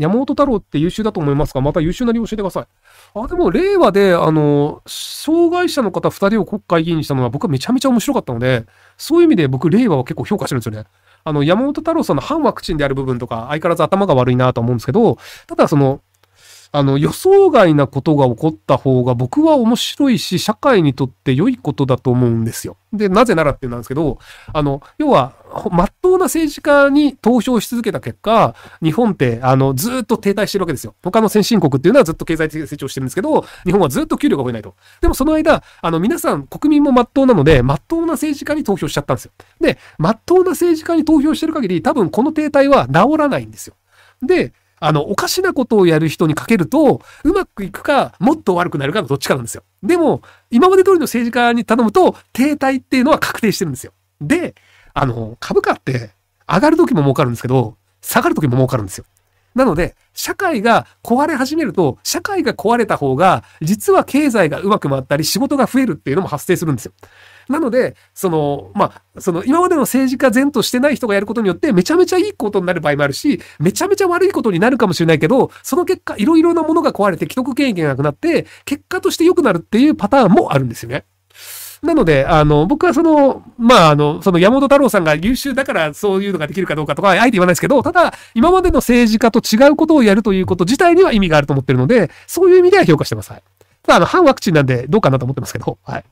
山本太郎って優秀だと思いますが、また優秀な理由教えてください。あ、でも、令和で、あの、障害者の方2人を国会議員にしたのは僕はめちゃめちゃ面白かったので、そういう意味で僕、令和は結構評価してるんですよね。あの、山本太郎さんの反ワクチンである部分とか、相変わらず頭が悪いなと思うんですけど、ただその、あの、予想外なことが起こった方が僕は面白いし、社会にとって良いことだと思うんですよ。で、なぜならってなんですけど、あの、要は、真っ当な政治家に投票し続けた結果、日本って、あの、ずっと停滞してるわけですよ。他の先進国っていうのはずっと経済的成長してるんですけど、日本はずっと給料が増えないと。でもその間、あの、皆さん国民も真っ当なので、真っ当な政治家に投票しちゃったんですよ。で、真っ当な政治家に投票してる限り、多分この停滞は治らないんですよ。で、あの、おかしなことをやる人にかけると、うまくいくか、もっと悪くなるかのどっちかなんですよ。でも、今まで通りの政治家に頼むと、停滞っていうのは確定してるんですよ。で、あの、株価って上がる時も儲かるんですけど、下がる時も儲かるんですよ。なので、社会が壊れ始めると、社会が壊れた方が、実は経済がうまく回ったり、仕事が増えるっていうのも発生するんですよ。なので、その、まあ、その、今までの政治家前としてない人がやることによって、めちゃめちゃいいことになる場合もあるし、めちゃめちゃ悪いことになるかもしれないけど、その結果、いろいろなものが壊れて既得権益がなくなって、結果として良くなるっていうパターンもあるんですよね。なので、あの、僕はその、まあ、あの、その山本太郎さんが優秀だからそういうのができるかどうかとか、あえて言わないですけど、ただ、今までの政治家と違うことをやるということ自体には意味があると思ってるので、そういう意味では評価してます。はい。ただ、あの、反ワクチンなんでどうかなと思ってますけど、はい。